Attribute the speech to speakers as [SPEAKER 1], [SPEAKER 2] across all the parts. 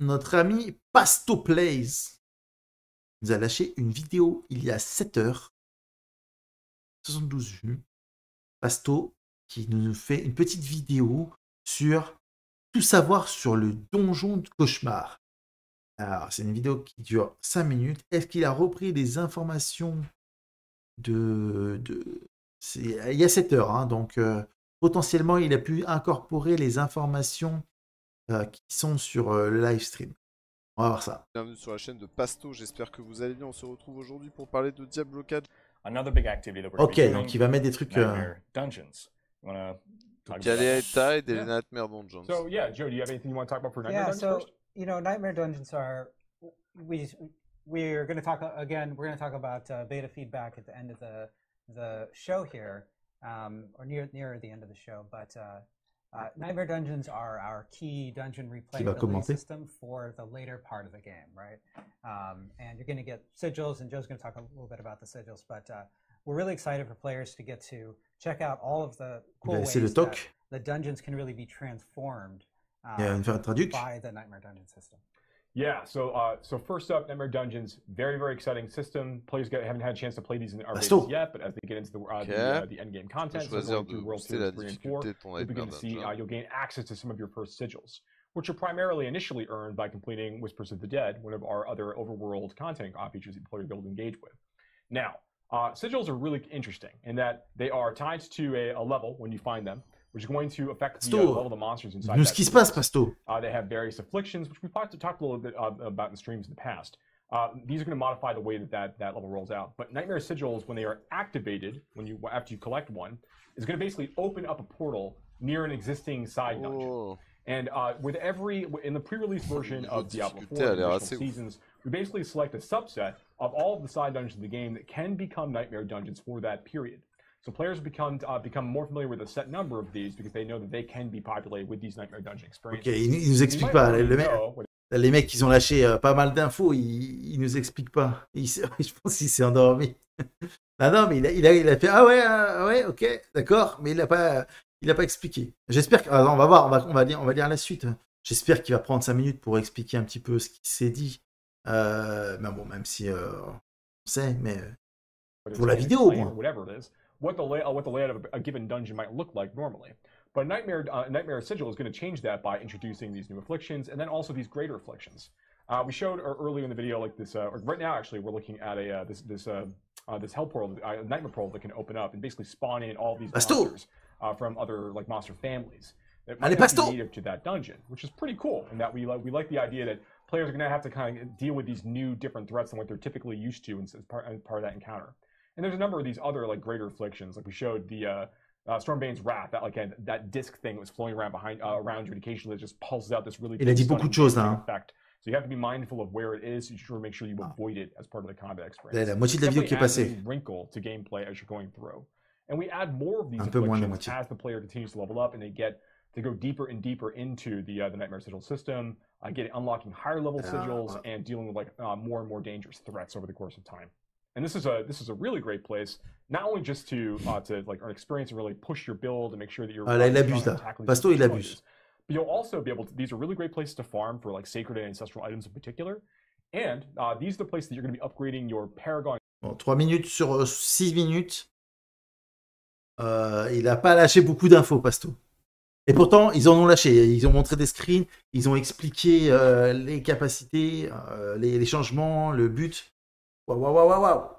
[SPEAKER 1] notre ami Pasto Plays nous a lâché une vidéo il y a 7 heures. 72 vues. Pasto qui nous fait une petite vidéo sur tout savoir sur le
[SPEAKER 2] donjon de cauchemar. Alors, c'est une vidéo qui dure 5 minutes. Est-ce qu'il a repris des informations de. Il y a 7 heures, hein, donc euh, potentiellement il a pu incorporer les informations euh, qui sont sur euh, le live stream. On va voir ça. Bienvenue sur la chaîne de Pasto, j'espère que vous allez bien. On se retrouve
[SPEAKER 3] aujourd'hui pour parler de Diablo 4. ok, donc il va mettre des trucs. Euh... Donc il Nightmare Dungeons. So yeah, Joe, do you have anything you want to talk about for Nightmare yeah, Dungeons? Yeah,
[SPEAKER 4] so first? you know, Nightmare Dungeons are we we're going to talk again. We're going to talk about uh, beta feedback at the end of the the show here, um, or near near the end of the show. But uh, Uh, Nightmare Dungeons are our key dungeon replayability system for the later part of the game, right? Um, and you're going to get sigils, and Joe's going to talk a little bit about the sigils, but uh, we're really excited for players to get to check out all of the cool ben, ways that the dungeons can really be transformed um, by the Nightmare Dungeon system.
[SPEAKER 5] Yeah, so uh, so first up, Nightmare Dungeons, very very exciting system. Players get, haven't had a chance to play these in the beta yet, but as they get into the uh, okay. the, uh, the, end game content, so going through World Two, three and four, you'll begin to see uh, you'll gain access to some of your first sigils, which are primarily initially earned by completing Whispers of the Dead, one of our other overworld content uh, features that players will engage with. Now, uh, sigils are really interesting in that they are tied to a, a level when you find them which is going to affect the uh, level of the monsters inside. Nous, ce qui se passe, Pasto. Uh, they have various afflictions, which we've talked, talked a little bit uh, about in streams in the past. Uh, these are going to modify the way that, that that level rolls out. But Nightmare Sigils, when they are activated, when you after you collect one, is going to basically open up a portal near an existing side dungeon. Oh. And uh, with every in the pre-release version of Diablo 4 seasons, we basically select a subset of all of the side dungeons of the game that can become Nightmare dungeons for that period. So players become uh, become more familiar with a set number of these because they know that they can be populated with these nightmare dungeon experiences. Ok, il, nous explique pas. les mecs, qui
[SPEAKER 2] ont lâché euh, pas mal d'infos. Ils, nous expliquent pas. je pense qu'il s'est endormi. ah non, mais il a, il a, il a fait ah ouais, ah ouais, ok, d'accord, mais il a pas, il a pas expliqué. J'espère qu'on va voir, on va, on va lire, on va la suite. J'espère qu'il va prendre 5 minutes pour expliquer un petit peu ce qui s'est dit. Euh, bon, même si euh, on sait, mais pour la vidéo, au moins.
[SPEAKER 5] what the, lay, uh, what the layout of a, a, given dungeon might look like normally. But Nightmare, uh, Nightmare Sigil is going to change that by introducing these new afflictions and then also these greater afflictions. Uh, we showed uh, earlier in the video like this. Uh, right now, actually, we're looking at a uh, this this this hell portal, nightmare portal that can open up and basically spawn in all these monsters from other like monster families that might be native to that dungeon, which is pretty cool. And that we like we like the idea that players are going to have to kind of deal with these new different threats than what they're typically used to as part, as part of that encounter. And there's a number of these other like greater afflictions, like we showed the uh, uh, Stormbane's Wrath, that like had, that disc thing that was flowing around behind uh, around you, and occasionally just pulses out this really. Il a dit beaucoup de In fact, Hein. Effect. So you have to be mindful of where it is. So you should make sure you ah. avoid it as part of the combat experience. La, moitié de la vidéo qui est passée. Wrinkle to gameplay as you're going through, and we add more of these afflictions as the player continues to level up, and they get to go deeper and deeper into the uh, the Nightmare Sigil system, uh, get unlocking higher level ah, sigils ah. and dealing with like uh, more and more dangerous threats over the course of time. And this is a this is a really great place, not only just to uh, to like earn experience and really push your build and make sure that you're. Ah, il abuse là. Pasto, il abuse. But you'll also be able to. These are really great places to farm for like sacred and ancestral items in particular, and uh, these are the places that you're going to be upgrading your
[SPEAKER 2] paragon. Bon, 3 minutes sur 6 euh, minutes. Euh, il n'a pas lâché beaucoup d'infos, Pasto. Et pourtant, ils en ont lâché. Ils ont montré des screens, ils ont expliqué euh, les capacités, euh, les, les, changements, le but. Whoa, whoa, whoa, whoa, whoa.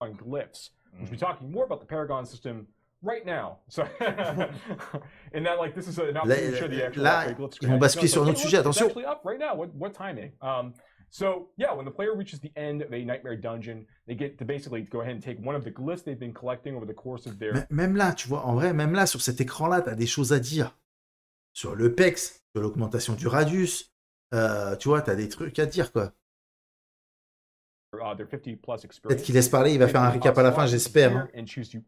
[SPEAKER 2] On glyphs. Mm. We be talking more about the Paragon system
[SPEAKER 5] right now. So, and that like this is an opportunity to show the actual là, glyphs. Ils vont basculer sur un autre sujet. Attention. Actually up right now. What, what timing? Um, so yeah, when the player reaches the end of a nightmare dungeon, they get to basically go ahead and take one of the glyphs they've been collecting over the course of their. Même
[SPEAKER 2] là, tu vois, en vrai, même là sur cet écran-là, t'as des choses à dire sur le pex, sur l'augmentation du radius. Euh, tu vois, t'as des trucs à dire quoi.
[SPEAKER 5] Uh, Peut-être qu'il laisse parler, il va faire un recap à la fin, j'espère. Hein. Ok, tes glyphes,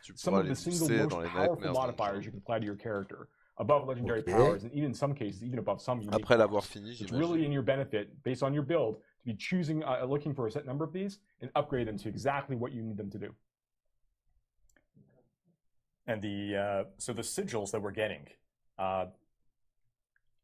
[SPEAKER 5] tu pourras les glisser dans les nets, merde. above legendary okay. powers, and even in some cases, even above some Après
[SPEAKER 2] l'avoir fini, It's really
[SPEAKER 5] in your benefit, based on your build, to be choosing, uh, looking for a set number of these, and upgrade them to exactly what you need them to do.
[SPEAKER 2] And
[SPEAKER 3] the, uh, so the sigils that we're getting, uh,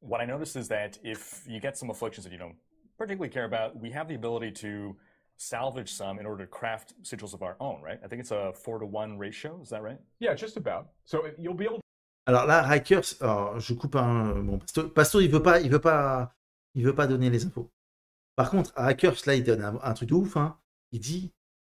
[SPEAKER 3] what I noticed is that if you get some afflictions that you don't particularly care about, we have the ability to salvage some in order to craft sigils of our own, right? I think it's a four to one ratio. Is that right? Yeah, just about.
[SPEAKER 5] So you'll be able. To...
[SPEAKER 2] Alors là, Hackers, je coupe un. Bon, Pasto, Pasto, il veut pas, veut pas, il veut pas donner les infos. Par contre, à là, il donne un, un truc de ouf. Hein. Il dit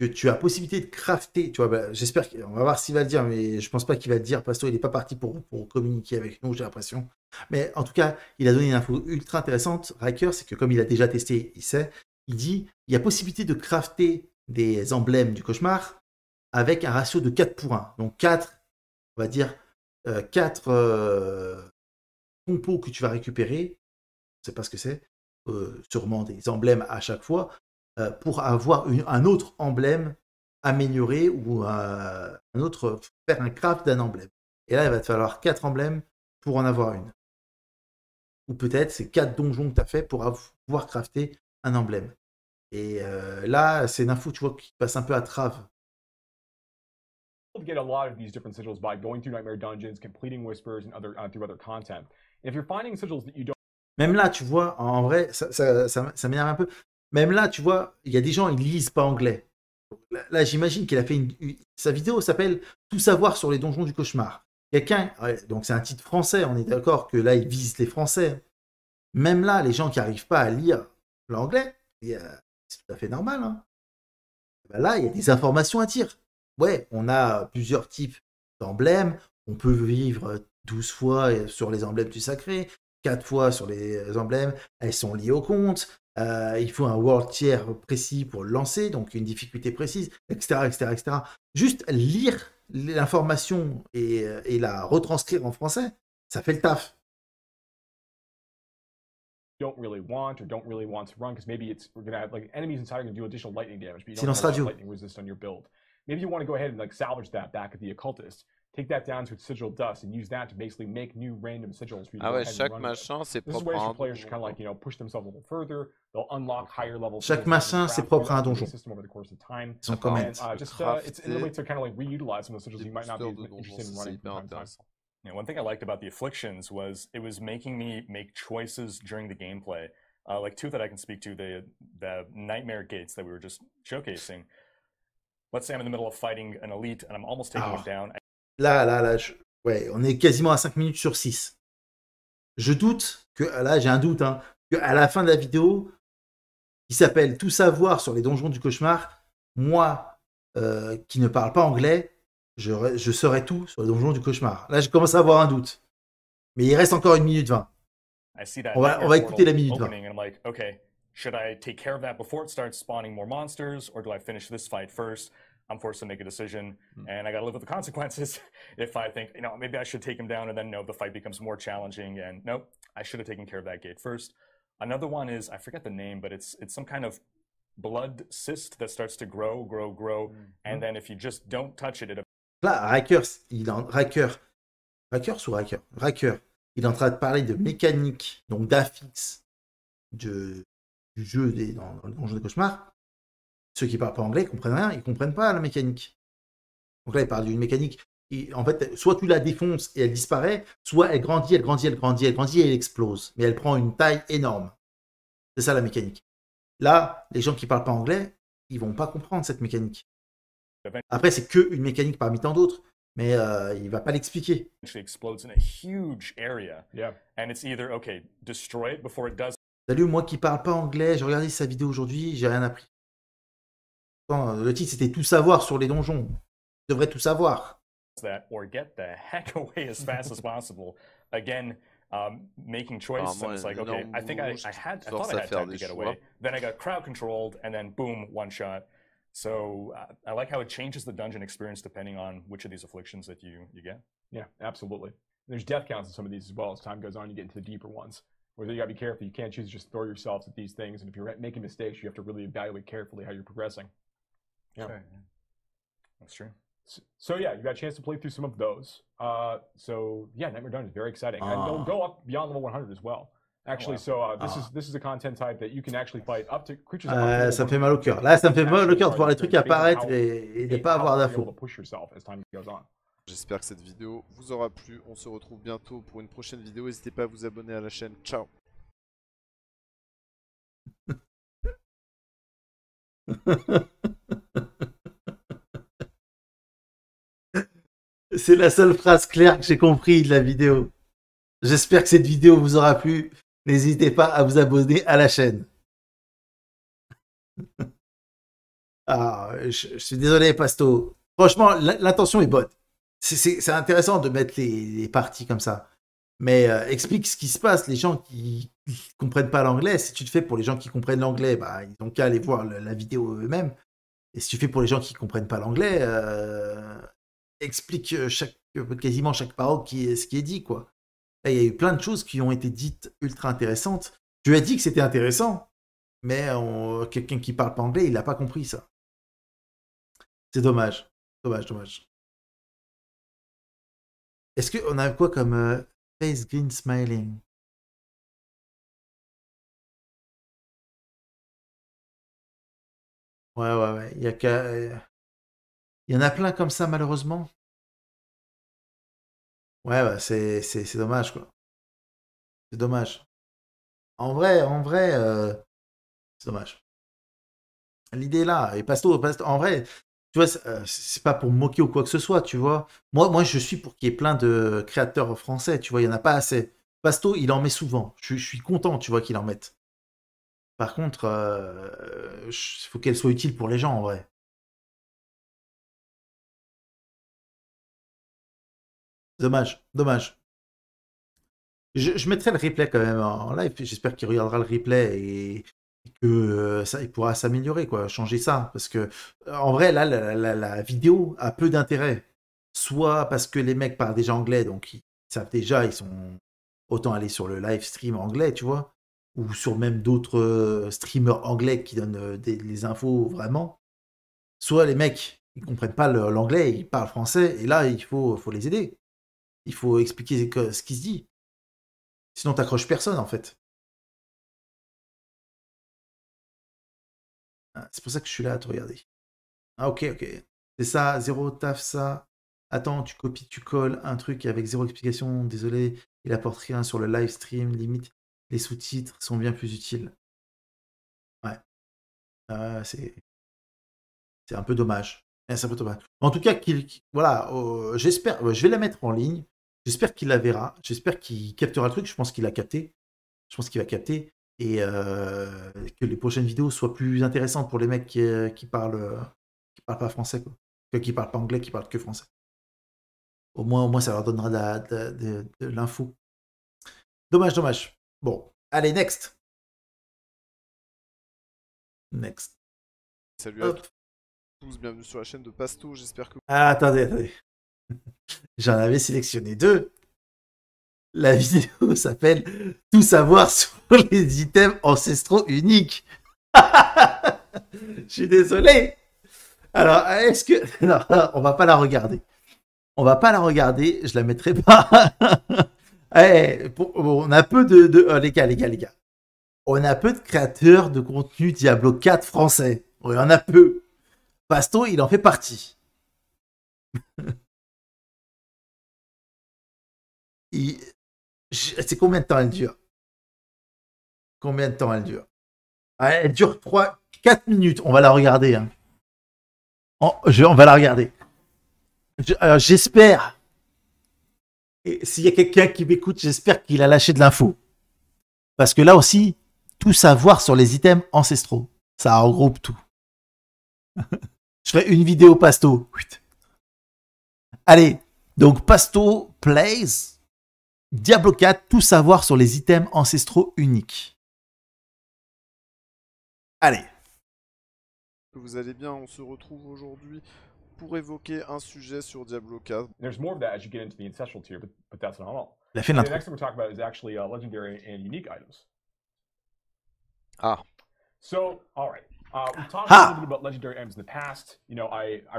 [SPEAKER 2] tu as possibilité de crafter. Tu vois, bah, j'espère qu'on va voir s'il va le dire, mais je pense pas qu'il va le dire. Pasto, il n'est pas parti pour, pour communiquer avec nous, j'ai l'impression. Mais en tout cas, il a donné une info ultra intéressante. Riker, c'est que comme il a déjà testé, il sait. Il dit il y a possibilité de crafter des emblèmes du cauchemar avec un ratio de 4 pour 1. Donc 4, on va dire, 4 euh, euh, compos que tu vas récupérer, je pas ce que c'est, euh, sûrement des emblèmes à chaque fois, euh, pour avoir un autre emblème amélioré ou euh, un, autre, faire un craft d'un emblème. Et là, il va te falloir quatre emblèmes pour en avoir une. Ou peut-être c'est quatre donjons que tu as fait pour pouvoir crafter un emblème. Et euh, là, c'est une info, tu vois, qui passe un peu à trave.
[SPEAKER 5] get a lot of these different sigils by going through Nightmare Dungeons, completing Whispers, and uh, through other content. if you're finding sigils that you don't
[SPEAKER 2] Même là, tu vois, en vrai, ça, ça, ça m'énerve un peu. Même là, tu vois, il y a des gens, ils lisent pas anglais. Là, j'imagine qu'il a fait une, sa vidéo s'appelle Tout savoir sur les donjons du cauchemar. Quelqu'un, donc c'est un titre français, on est d'accord que là, il vise les Français. Même là, les gens qui n'arrivent pas à lire l'anglais, euh, c'est tout à fait normal. Hein. Bah là, il y a des informations à dire. Ouais, on a plusieurs types d'emblèmes. On peut vivre 12 fois sur les emblèmes du sacré, 4 fois sur les emblèmes. Elles sont liées au compte. Euh, il faut un world tier précis pour lancer, donc une difficulté précise, etc. etc., etc. Juste lire l'information et, euh, et la retranscrire en français, ça fait le taf.
[SPEAKER 5] Don't really want or don't really want to run because maybe it's we're gonna have like enemies inside are gonna do additional lightning damage, but you don't have lightning resist on your build. Maybe you want to go ahead and like salvage that back at the occultist. take that down to its sigil dust and use that to basically make new random sigils. For you to ah ouais, chaque
[SPEAKER 2] machin, c'est propre ways for
[SPEAKER 5] players to kind of like, you know, push themselves a little further. They'll unlock higher level Chaque machin,
[SPEAKER 2] c'est propre à un donjon.
[SPEAKER 5] Ils comment. Uh, just, uh, it's a way to kind of like reutilize some of the sigils you might not be interested in
[SPEAKER 3] running time. one thing I liked about the afflictions was it was making me make choices during the gameplay. Uh, like two that I can speak to, the the nightmare gates that we were just showcasing. Let's say I'm in the middle of fighting an elite and I'm almost taking oh. Ah. it down.
[SPEAKER 2] Là, là, là, ouais, on est quasiment à 5 minutes sur 6. Je doute que, là, j'ai un doute, hein, qu'à la fin de la vidéo, qui s'appelle Tout savoir sur les donjons du cauchemar, moi, euh, qui ne parle pas anglais, je, je saurai tout sur les donjons du cauchemar. Là, je commence à avoir un doute. Mais il reste encore une minute 20. On va, on va écouter la minute 20.
[SPEAKER 3] Should I take care of that before it starts spawning more monsters, or do I finish this fight first? I'm forced to make a decision, mm. and I got to live with the consequences. if I think, you know, maybe I should take him down, and then no, the fight becomes more challenging, and nope, I should have taken care of that gate first. Another one is I forget the name, but it's it's some kind of blood cyst that starts to grow, grow, grow, mm. and hmm. then if you just don't touch it, it.
[SPEAKER 2] Là, Rackers, il en Racker, Rackers ou Racker, Racker, il est en train de parler de mécanique, donc d'affix, de du jeu des, dans, dans le jeu des cauchemars Ceux qui parlent pas anglais, comprennent rien, ils comprennent pas la mécanique. Donc là, il parle d'une mécanique. Et en fait, soit tu la défonces et elle disparaît, soit elle grandit, elle grandit, elle grandit, elle grandit et elle explose. Mais elle prend une taille énorme. C'est ça la mécanique. Là, les gens qui parlent pas anglais, ils vont pas comprendre cette mécanique. Après, c'est que une mécanique parmi tant d'autres, mais il euh, il va pas l'expliquer. Salut, moi qui parle pas anglais, j'ai regardé sa vidéo aujourd'hui, j'ai rien appris. Attends, euh, le titre c'était Tout savoir sur les donjons. Tu devrais tout savoir.
[SPEAKER 3] That or get the heck away as fast as possible. Again, um, making ah, choices. Ah, it's like, okay, I think I, I had, I thought I had time to get away. Then I got crowd controlled, and then boom, one shot. So uh, I like how it changes the dungeon experience depending on which of these afflictions that you you get.
[SPEAKER 5] Yeah, absolutely. There's death counts in some of these as well. As time goes on, you get into the deeper ones. Where you got to be careful. You can't choose to just throw yourselves at these things. And if you're making mistakes, you have to really evaluate carefully how you're progressing. Yeah. Okay. That's true. So, so yeah, you got a chance to play through some of those. Uh, so yeah, Nightmare Dungeon is very exciting, uh. and they'll ah. go up beyond level 100 as well. Oh, actually, wow. so uh, this ah. is this is a content type that you can actually fight up to creatures. Euh, ça me fait mal au cœur. Là, ça me fait mal au cœur de voir les trucs apparaître et, et de pas avoir d'infos.
[SPEAKER 2] J'espère que cette vidéo
[SPEAKER 1] vous aura plu. On se retrouve bientôt pour une prochaine vidéo. N'hésitez pas à vous abonner à la chaîne. Ciao. C'est la seule
[SPEAKER 2] phrase claire que j'ai compris de la vidéo. J'espère que cette vidéo vous aura plu. N'hésitez pas à vous abonner à la chaîne. ah, je, suis désolé, Pasto. Franchement, l'intention est bonne. C'est intéressant de mettre les, parties comme ça. Mais euh, explique ce qui se passe. Les gens qui ne comprennent pas l'anglais, si tu le fais pour les gens qui comprennent l'anglais, bah, ils n'ont qu'à aller voir la vidéo eux-mêmes. Et si tu fais pour les gens qui ne comprennent pas l'anglais, euh, explique euh, euh, quasiment chaque parole qui est, ce qui est dit. Quoi. il y a eu plein de choses qui ont été dites ultra intéressantes.
[SPEAKER 1] Tu as dit que c'était intéressant, mais quelqu'un qui parle pas anglais, il n'a pas compris ça. C'est dommage. Dommage, dommage. Est-ce qu'on a quoi comme euh, face green smiling Ouais, ouais, ouais. Il y a qu'à. Il y en a plein comme ça, malheureusement. Ouais, bah, c'est, dommage, quoi. C'est dommage. En vrai, en vrai, euh, c'est dommage. L'idée est là, et
[SPEAKER 2] Pasto, en vrai, tu vois, c'est euh, pas pour moquer ou quoi que ce soit, tu vois. Moi, moi je suis pour qu'il y ait plein de créateurs français, tu vois, il n'y en a pas assez. Pasto, il en met souvent. Je, suis content,
[SPEAKER 1] tu vois, qu'il en mette. Par contre, il euh, faut qu'elle soit utile pour les gens, en vrai. Dommage, dommage. Je, mettrai le replay quand même en live. J'espère
[SPEAKER 2] qu'il regardera le replay et, que euh, ça, il pourra s'améliorer, quoi, changer ça. Parce que euh, en vrai, là, la, vidéo a peu d'intérêt. Soit parce que les mecs parlent déjà anglais, donc ils savent déjà, ils sont autant aller sur le live stream anglais, tu vois, ou sur même d'autres euh, streamers anglais qui donnent des, infos vraiment. Soit les mecs, ils comprennent pas l'anglais, ils parlent français, et là, il faut, faut les aider.
[SPEAKER 1] Il faut expliquer ce qui se dit. Sinon, t'accroches personne, en fait. Ah, c'est pour ça que je suis là à te regarder. Ah, ok, ok. C'est ça, zéro taf, ça. Attends, tu copies, tu colles
[SPEAKER 2] un truc avec zéro explication. Désolé, il apporte rien sur le live stream. Limite, les sous-titres sont bien plus utiles. Ouais. Ah, c'est... c'est un peu dommage. Eh, c'est un peu dommage. En tout cas, voilà, oh, j'espère. Je vais la mettre en ligne. J'espère qu'il la verra. J'espère qu'il captera le truc. Je pense qu'il a capté. Je pense qu'il va capter. Et euh, que les prochaines vidéos soient plus intéressantes pour les mecs qui, euh, parlent, euh, qui parlent pas français, quoi. qui parlent pas anglais, qui parlent que français. Au moins, au moins
[SPEAKER 1] ça leur donnera de, l'info. Dommage, dommage. Bon, allez, next. Next. Salut à tous, bienvenue sur la chaîne de Pasto. J'espère que. Ah, attendez, attendez. J'en avais
[SPEAKER 2] sélectionné deux. La vidéo s'appelle Tout savoir sur les items ancestraux uniques. Je suis désolé. Alors, est-ce que. Non, on va pas la regarder. On va pas la regarder, je la mettrai pas. Eh, on a peu de. Oh, les gars, les gars, les gars. On a peu de créateurs de contenu Diablo 4 français. On en a peu.
[SPEAKER 1] Pasto, il en fait partie c'est combien de temps elle dure Combien de temps elle dure ah, Elle dure 3, 4 minutes. On va la regarder. Hein.
[SPEAKER 2] On, va la regarder. Euh, j'espère. et s'il y a quelqu'un qui m'écoute, j'espère qu'il a lâché de l'info. Parce que là aussi, tout savoir sur les items ancestraux, ça regroupe tout. je ferai une vidéo pasto. Allez, donc pasto
[SPEAKER 1] plays Diablo 4, tout savoir sur les items ancestraux uniques. Allez. Vous allez bien, on se retrouve aujourd'hui pour évoquer un sujet sur Diablo 4. Il y a plus de ça quand vous entrez
[SPEAKER 5] dans la tierne ancestrale, mais ce n'est pas tout. La prochaine chose que nous allons parler est en fait des items légendaires et uniques. Ah. Alors, on a parlé un peu des items légendaires dans le passé. Je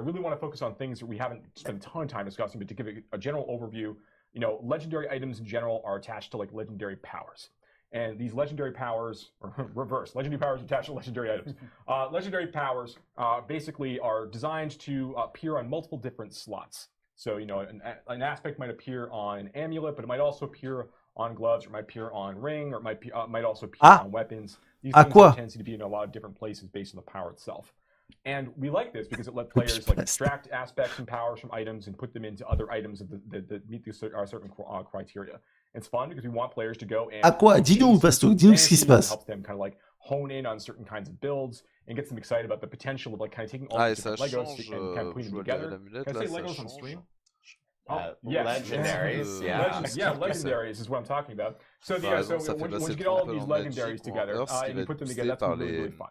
[SPEAKER 5] veux vraiment se concentrer sur des choses que nous n'avons pas passé beaucoup de temps à discuter, mais pour donner un overview générale. you know, legendary items in general are attached to like legendary powers. And these legendary powers, or reverse, legendary powers attached to legendary items. Uh, legendary powers uh, basically are designed to appear on multiple different slots. So, you know, an, an, aspect might appear on an amulet, but it might also appear on gloves, or it might appear on ring, or it might, be, uh, might also appear ah. on weapons. These things tend to be in a lot of different places based on the power itself. And we like this because it let players like extract aspects and powers from items and put them into other items that, meet the, our uh, certain uh, criteria. It's fun because we want players to go and. À quoi Dis-nous, Pasto, dis-nous ce qui se passe. Help them kind of like hone in on certain kinds of builds and get them excited about the potential of like kind of taking all ah, these Legos change, and kind of euh, putting them together. Can I say Legos on stream? Uh, oh, yes. Legendaries, euh, yeah. Legend, yeah, legendaries is what I'm talking about. So, yeah, so once you get all of these legendaries together uh, and you put them together, that's really, really fun.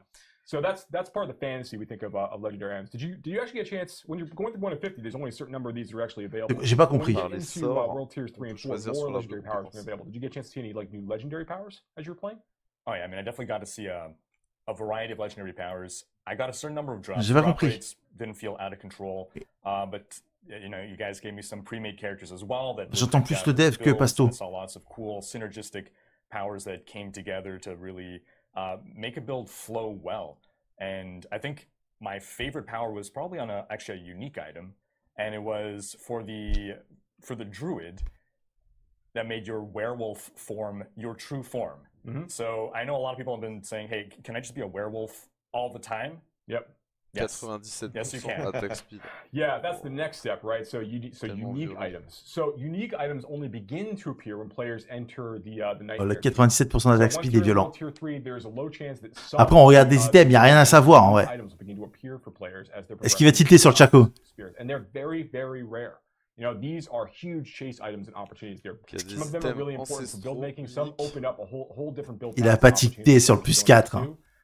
[SPEAKER 5] So that's that's part of the fantasy we think of, uh, of legendary items. Did you did you actually get a chance when you're going through 150? There's only a certain number of these that are actually available. J'ai pas compris. into uh, World Tiers 3 and 4, more legendary powers are available. Did you get a chance to see any like new legendary powers as you were playing?
[SPEAKER 3] Oh yeah, I mean, I definitely got to see um, a variety of legendary powers. I got a certain number of drops. J'ai pas compris. Rates, didn't feel out of control, uh, but you know, you guys gave me some pre-made characters as well that. J'entends plus le dev que Pasto. Saw lots of cool synergistic powers that came together to really uh, make a build flow well. And I think my favorite power was probably on a, actually a unique item, and it was for the for the druid that made your werewolf form your true form. Mm-hmm. So I know a lot of people have been saying, "Hey, can I just be a werewolf all the time?"
[SPEAKER 5] Yep. 97% yeah, that's the next step, right? So, so unique items. So unique items only begin to appear when players enter the, uh, the oh, est violent. Après, on regarde des items, il n'y a rien à savoir en vrai. Est-ce qu'il va tilter sur le Chaco these are huge chase items and opportunities. some of them are important for build Il a pas tilté sur le plus 4.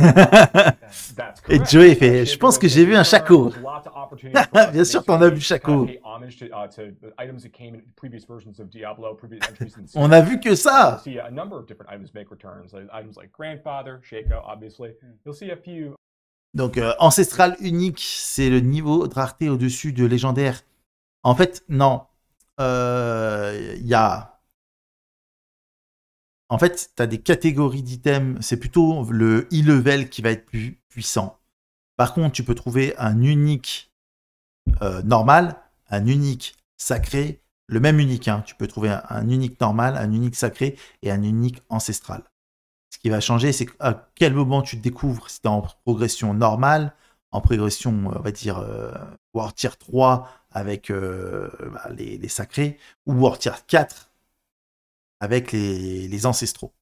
[SPEAKER 2] Et Joey fait Je pense que j'ai vu un chaco Bien sûr, qu'on a vu chaco uh,
[SPEAKER 5] On a vu que ça. Hmm.
[SPEAKER 2] Donc, euh, Ancestral unique, c'est le niveau de rareté au-dessus de légendaire. En fait, non. Euh, il y a en fait, tu as des catégories d'items. C'est plutôt le e-level qui va être plus puissant. Par contre, tu peux trouver un unique euh, normal, un unique sacré, le même unique. Hein. Tu peux trouver un, unique normal, un unique sacré et un unique ancestral. Ce qui va changer, c'est à quel moment tu découvres si tu es en progression normale, en progression, euh, on va dire, War euh, Tier 3 avec bah, les, les, sacrés, ou War Tier 4
[SPEAKER 1] avec les, ancestraux.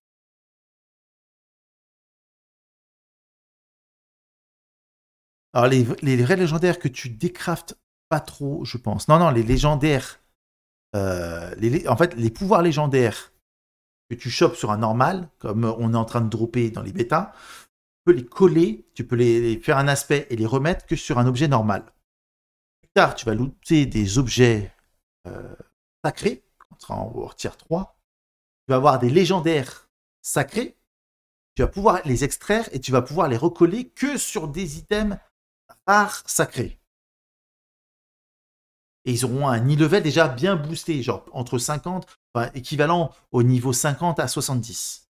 [SPEAKER 1] Alors les, vrais légendaires que tu décraftes pas trop, je pense. Non, non, les légendaires. Euh, en
[SPEAKER 2] fait, les pouvoirs légendaires que tu chopes sur un normal, comme on est en train de dropper dans les bêtas, tu peux les coller, tu peux les, faire un aspect et les remettre que sur un objet normal. Plus tard, tu vas looter des objets euh, sacrés, on sera en Tier 3, tu vas avoir des légendaires sacrés, tu vas pouvoir les extraire et tu vas pouvoir les recoller que sur des items rares sacrés. Et ils auront un e-level déjà bien boosté, genre entre 50, équivalent au niveau 50 à 70.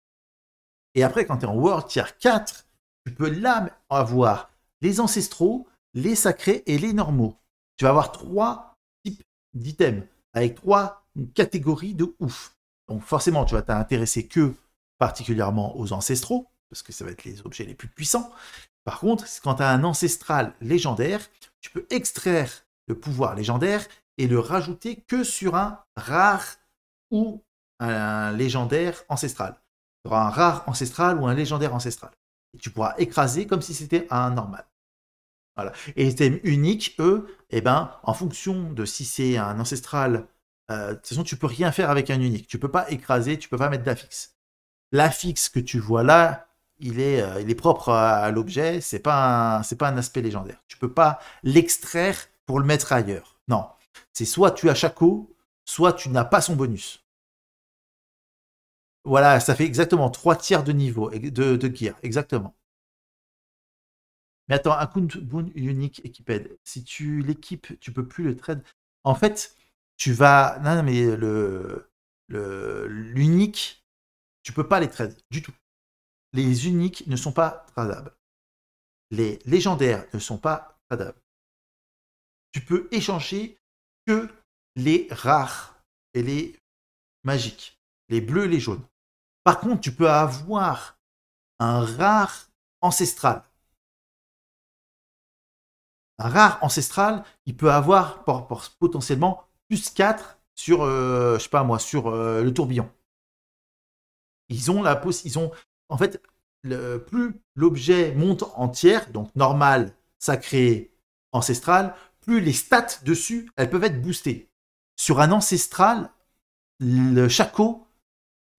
[SPEAKER 2] Et après, quand tu es en World Tier 4, tu peux là avoir les ancestraux, les sacrés et les normaux. Tu vas avoir trois types d'items avec trois catégories de ouf. Donc forcément, tu vas t'intéresser que particulièrement aux ancestraux, parce que ça va être les objets les plus puissants. Par contre, quand tu as un ancestral légendaire, tu peux extraire le pouvoir légendaire et le rajouter que sur un rare ou un légendaire ancestral. Tu auras un rare ancestral ou un légendaire ancestral. Et tu pourras écraser comme si c'était un normal. Voilà. Et les thèmes uniques, eux, eh ben, en fonction de si c'est un ancestral euh, de toute façon, tu peux rien faire avec un unique. Tu peux pas écraser, tu peux pas mettre d'affixe. L'affixe que tu vois là, il est, euh, il est propre à, l'objet. C'est pas c'est pas un aspect légendaire. Tu peux pas l'extraire pour le mettre ailleurs. Non. C'est soit tu as Chaco, soit tu n'as pas son bonus. Voilà, ça fait exactement 3 tiers de niveau, de, de gear, exactement. Mais
[SPEAKER 1] attends, un boon unique
[SPEAKER 2] équipé si tu l'équipes, tu peux plus le trade. En fait, tu vas. Non, mais le l'unique, tu peux pas les trader du tout. Les uniques ne sont pas tradables. Les légendaires ne sont pas tradables.
[SPEAKER 1] Tu peux échanger que les rares et les magiques, les bleus et les jaunes. Par contre, tu peux avoir un rare ancestral. Un rare
[SPEAKER 2] ancestral, il peut avoir potentiellement 4 sur, euh, je sais pas moi, sur euh, le tourbillon. Ils ont la possibilité ont, en fait, le, plus l'objet monte en donc normal, sacré, ancestral, plus les stats dessus, elles peuvent être boostées. Sur un ancestral, le chaco,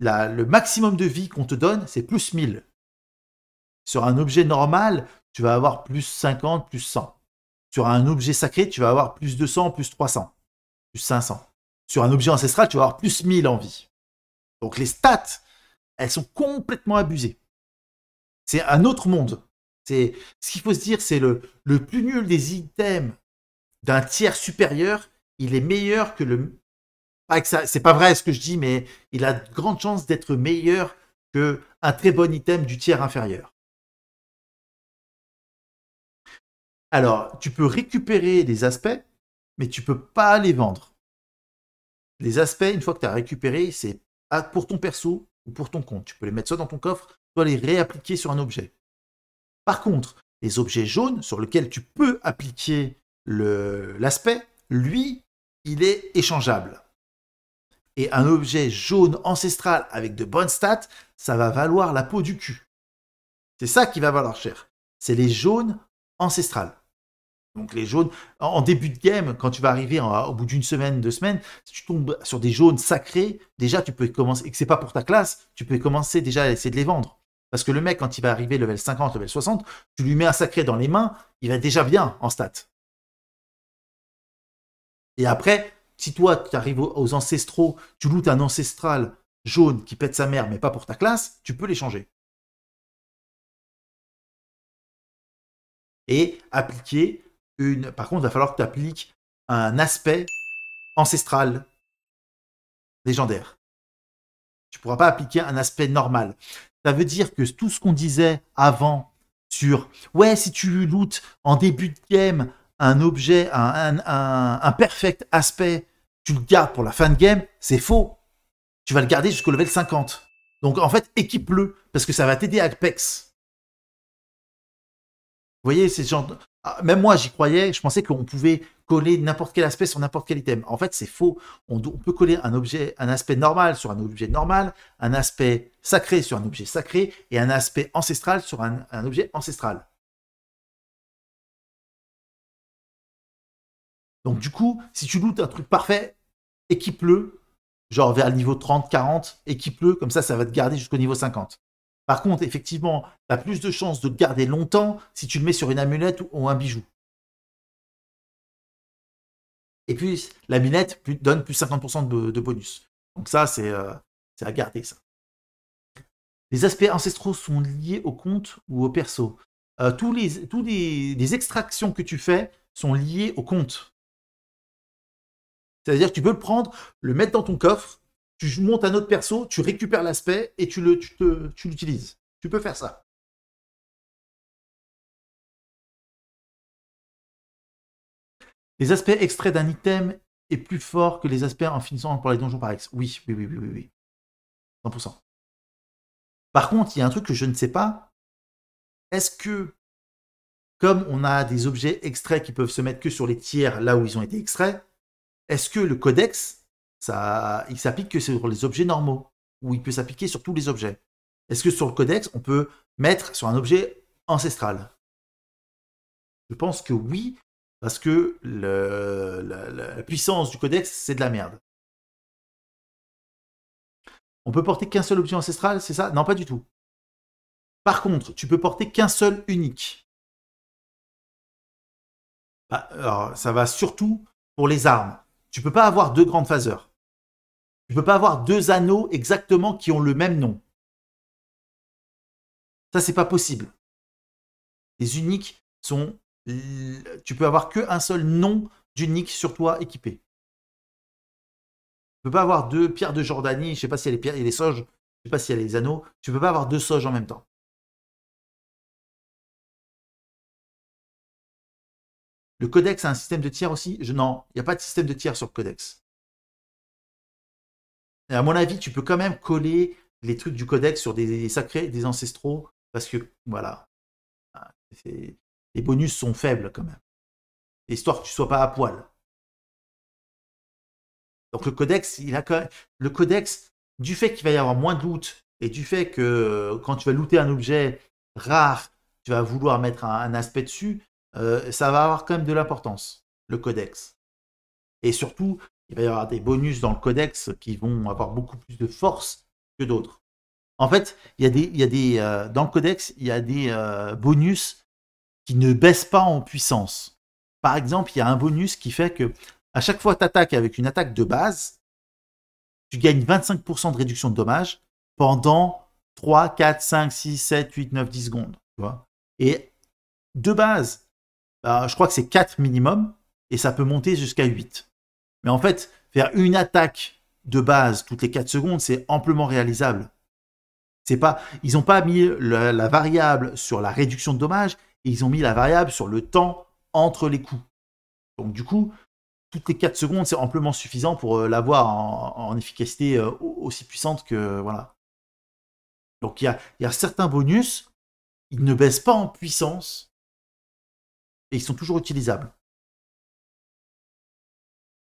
[SPEAKER 2] la, le maximum de vie qu'on te donne, c'est plus 1000. Sur un objet normal, tu vas avoir plus 50, plus 100. Sur un objet sacré, tu vas avoir plus 200, plus 300 plus 500. Sur un objet ancestral, tu vas avoir plus 1000 en vie. Donc les stats, elles sont complètement abusées. C'est un autre monde. C'est ce qu'il faut se dire, c'est le, le plus nul des items d'un tiers supérieur, il est meilleur que le. c'est pas vrai ce que je dis, mais il a de grandes chances d'être meilleur que un très bon item du tiers inférieur.
[SPEAKER 1] Alors, tu peux récupérer des aspects mais tu peux pas les vendre. Les aspects, une fois que tu as
[SPEAKER 2] récupéré, c'est pour ton perso ou pour ton compte. Tu peux les mettre soit dans ton coffre, soit les réappliquer sur un objet. Par contre, les objets jaunes sur lesquels tu peux appliquer l'aspect, lui, il est échangeable. Et un objet jaune ancestral avec de bonnes stats, ça va valoir la peau du cul. C'est ça qui va valoir cher. C'est les jaunes ancestrales. Donc les jaunes, en début de game, quand tu vas arriver au bout d'une semaine, deux semaines, si tu tombes sur des jaunes sacrés, déjà tu peux commencer, et que c'est pas pour ta classe, tu peux commencer déjà à essayer de les vendre. Parce que le mec, quand il va arriver level 50, level 60, tu lui mets un sacré dans les mains, il va déjà bien en stats. Et après, si toi, tu arrives aux ancestraux, tu lootes
[SPEAKER 1] un ancestral jaune qui pète sa mère, mais pas pour ta classe, tu peux les changer. Et appliquer une. Par contre, il va falloir que tu appliques un aspect ancestral
[SPEAKER 2] légendaire. Tu ne pourras pas appliquer un aspect normal. Ça veut dire que tout ce qu'on disait avant sur ouais, si tu lootes en début de game un objet, un, un, un perfect aspect, tu le gardes pour la fin de game, c'est faux. Tu vas le garder jusqu'au level 50. Donc en fait, équipe-le, parce que ça va t'aider à Apex. Vous voyez, ces genre, ah, même moi, j'y croyais. Je pensais qu'on pouvait coller n'importe quel aspect sur n'importe quel item. En fait, c'est faux. On, peut coller un objet, un aspect normal sur un objet normal, un aspect sacré sur un objet sacré et un aspect ancestral
[SPEAKER 1] sur un, un objet ancestral. Donc du coup, si tu lootes un truc parfait, équipe-le, genre vers
[SPEAKER 2] le niveau 30, 40, équipe-le, comme ça, ça va te garder jusqu'au niveau 50. Par contre, effectivement, tu as plus de chances de le garder longtemps si tu le mets sur une amulette ou un bijou. Et puis, l'amulette donne plus 50% de, bonus. Donc ça, euh, c'est à garder, ça. Les aspects ancestraux sont liés au compte ou au perso. Euh, tous les, les extractions que tu fais sont liées au compte. C'est-à-dire que tu peux le prendre, le mettre dans ton coffre,
[SPEAKER 1] tu montes un autre perso, tu récupères l'aspect et tu l'utilises. Tu, peux faire ça. Les aspects extraits d'un item est plus fort que les aspects en finissant par les donjons par ex. oui,
[SPEAKER 2] oui, oui, oui, oui. 100%. Par contre, il y a un truc que je ne sais pas. Est-ce que, comme on a des objets extraits qui peuvent se mettre que sur les tiers là où ils ont été extraits, est-ce que le codex ça, il s'applique que sur les objets normaux, ou il peut s'appliquer sur tous les objets. Est-ce que sur le codex, on peut mettre sur un objet ancestral Je pense que oui, parce que la, puissance du codex, c'est de la merde.
[SPEAKER 1] On peut porter qu'un seul objet ancestral, c'est ça Non, pas du tout. Par contre, tu peux porter qu'un seul unique. Bah, alors,
[SPEAKER 2] ça va surtout pour les armes. Tu peux pas avoir deux grandes phaseurs. Tu ne peux pas avoir deux anneaux exactement qui ont le même nom. Ça, c'est pas
[SPEAKER 1] possible. Les uniques sont. Tu peux avoir qu'un seul nom d'unique sur toi équipé. Tu peux pas avoir deux pierres de Jordanie, je sais pas si a les pierres, et les soges, je sais pas si y a les anneaux, tu ne peux pas avoir deux soges en même temps. Le codex a un système de tiers aussi Je il n'y a pas de système de tiers sur le codex
[SPEAKER 2] à mon avis, tu peux quand même coller les trucs du codex sur des, sacrés, des ancestraux, parce que,
[SPEAKER 1] voilà, ah, les bonus sont faibles quand même. Histoire que tu sois pas à poil. Donc le codex, il a le
[SPEAKER 2] codex, du fait qu'il va y avoir moins de loot et du fait que quand tu vas looter un objet rare, tu vas vouloir mettre un, aspect dessus, euh, ça va avoir quand même de l'importance, le codex. Et surtout, il va y avoir des bonus dans le codex qui vont avoir beaucoup plus de force que d'autres. En fait, il des, euh, dans le codex, il y a des euh, bonus qui ne baissent pas en puissance. Par exemple, il y a un bonus qui fait que à chaque fois que tu attaques avec une attaque de base, tu gagnes 25% de réduction de dommages pendant 3, 4, 5, 6, 7, 8, 9, 10 secondes. et de base, bah, je crois que c'est 4 minimum, et ça peut monter jusqu'à 8. Mais en fait, faire une attaque de base toutes les 4 secondes, c'est amplement réalisable. ils n'ont pas mis la variable sur la réduction de dommages, ils ont mis la variable sur le temps entre les coups. Donc du coup, toutes les 4 secondes, c'est amplement suffisant pour euh, l'avoir en, efficacité euh, aussi puissante que... Voilà. Donc il y a certains bonus,
[SPEAKER 1] ils ne baissent pas en puissance et ils sont toujours utilisables.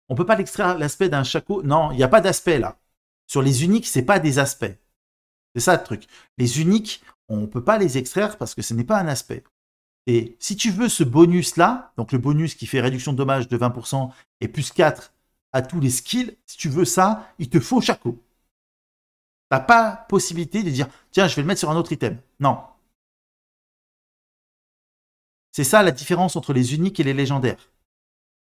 [SPEAKER 1] On ne peut pas l'extraire l'aspect d'un Chaco Non, il n'y a pas d'aspect là.
[SPEAKER 2] Sur les uniques, c'est pas des aspects. C'est ça le truc. Les uniques, on ne peut pas les extraire parce que ce n'est pas un aspect. Et si tu veux ce bonus-là, donc le bonus qui fait réduction de dommages de 20% et plus 4 à tous les skills, si tu veux ça, il te faut Tu n'as pas possibilité de dire tiens, je vais le mettre sur un autre item. Non. C'est ça la différence entre les uniques et les légendaires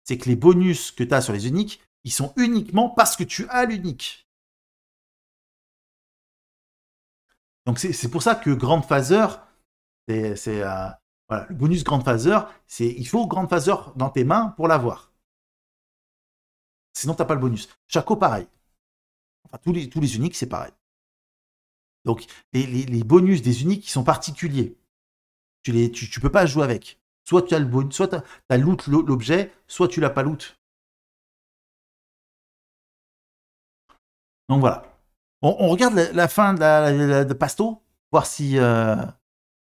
[SPEAKER 2] c'est que les bonus que tu as sur les uniques, ils sont uniquement parce que tu as l'unique. Donc c'est pour ça que Grand Phaser, c'est euh, le bonus Grand Phaser, c'est il faut Grand Phaser dans tes mains pour l'avoir. Sinon tu n'as pas le bonus. Chaco pareil. Enfin, tous les tous les uniques c'est pareil. Donc les, les, bonus des uniques ils sont particuliers.
[SPEAKER 1] Tu les tu peux pas jouer avec. Soit tu as le bon, soit tu as loot l'objet, soit tu l'as pas loot. Donc voilà. On, regarde la, fin de, Pasto, voir si. Euh,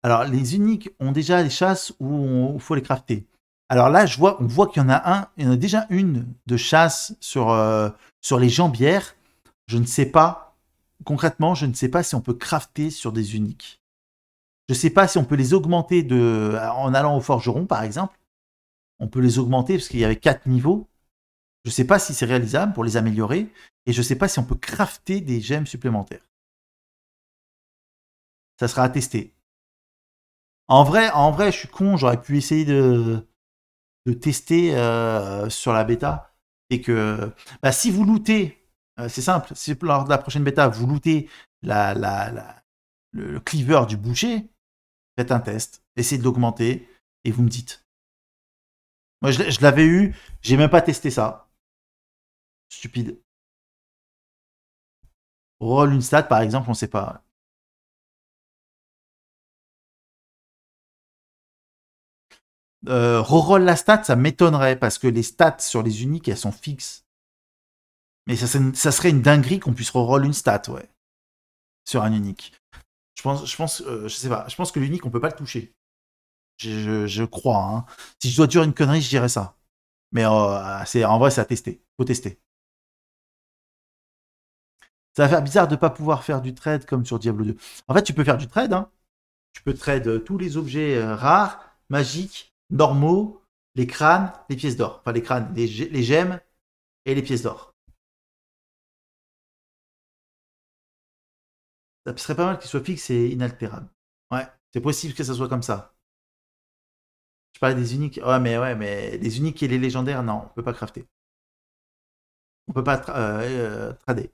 [SPEAKER 2] alors les uniques ont déjà les chasses où il faut les crafter. Alors là, je vois, on voit qu'il y en a un, il y en a déjà une de chasse sur, euh, sur les jambières. Je ne sais pas, concrètement, je ne sais pas si on peut crafter sur des uniques. Je sais pas si on peut les augmenter de, en allant au forgeron, par exemple. On peut les augmenter parce qu'il y avait quatre niveaux. Je sais pas si c'est réalisable pour les améliorer. Et je ne sais pas si on peut crafter
[SPEAKER 1] des gemmes supplémentaires. Ça sera à tester. En vrai, en vrai je suis con, j'aurais pu essayer de, de tester
[SPEAKER 2] euh, sur la bêta. Et que bah, si vous lootez, euh, c'est simple, si lors de la prochaine bêta, vous lootez le, cleaver du boucher,
[SPEAKER 1] faites un test, essayez de l'augmenter et vous me dites. Moi, je, l'avais eu, j'ai même pas testé ça. Stupide. Roll une stat, par exemple, on sait pas. Euh, la stat, ça m'étonnerait parce
[SPEAKER 2] que les stats sur les uniques, elles sont fixes. Mais ça, ça serait une dinguerie qu'on puisse reroll une stat, ouais. Sur un unique. Je pense, je pense, euh, je sais pas. Je pense que l'unique, on peut pas le toucher. Je, crois. Hein. Si je dois dire une connerie, je dirais ça. Mais euh, c'est en vrai, c'est à tester. Faut tester. Ça va faire bizarre de ne pas pouvoir faire du trade comme sur Diablo 2. En fait, tu peux faire du trade. Hein. Tu peux trade euh, tous les objets rares, magiques, normaux, les crânes, les pièces d'or.
[SPEAKER 1] Enfin, les crânes, les gemmes et les pièces d'or. Ça serait pas mal qu'il soit fixe et inaltérable. Ouais, c'est
[SPEAKER 2] possible que ça soit comme ça. Je parlais des uniques. Ouais, mais ouais, mais les uniques et les légendaires, non, on peut pas crafter. On peut pas euh, euh, trader.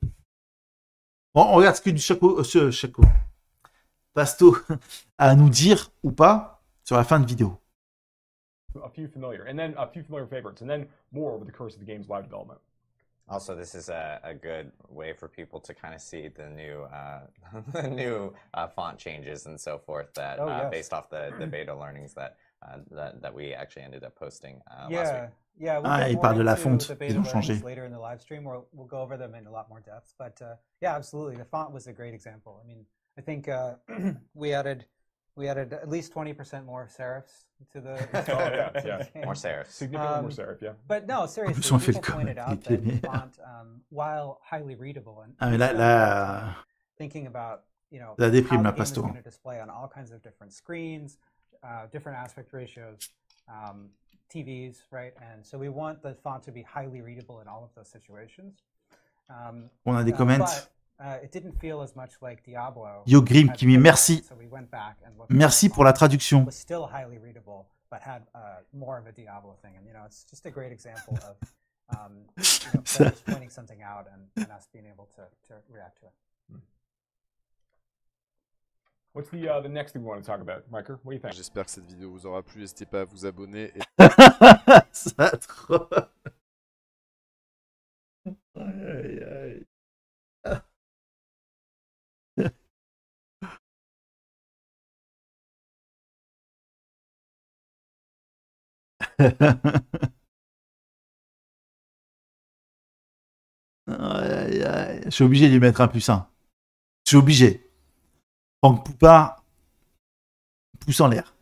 [SPEAKER 2] Bon, on regarde ce que du Chaco, euh, ce Chaco, Pasto a à nous dire ou pas sur la fin de vidéo.
[SPEAKER 5] Also, this is a, a good way for people
[SPEAKER 4] to kind of see the new uh, the new uh, font changes and so forth that oh, uh, yes. uh, based off the, the beta learnings that, uh, that that we actually ended up posting uh, yeah. last week. Yeah, we'll ah, il parle de the fonte. Ils ont changé. Later in the live stream, we'll, we'll go over them in a lot more depth. But yeah, absolutely. The font was a great example. I mean, I think we added we added at least 20% more serifs to the yeah, yeah. more serifs, significantly um, more serifs. yeah but no seriously people pointed out that font um, while highly readable and mean, uh, thinking about you know la how the game going to display on all kinds of different screens uh, different aspect ratios um, TVs right and so we want the font to be highly readable in all of those situations um, on a uh, comments Uh, it didn't feel as much like Diablo. So we went back and what was still highly readable, but had uh more of a Diablo thing, and you know it's just a great example of um pointing something out and and us being able to react to it. Hmm.
[SPEAKER 5] What's the uh, the next thing we want to talk about,
[SPEAKER 1] Michael? What do you think? Je suis obligé de lui mettre un un. Je suis obligé. Franck Poupard, pouce en l'air.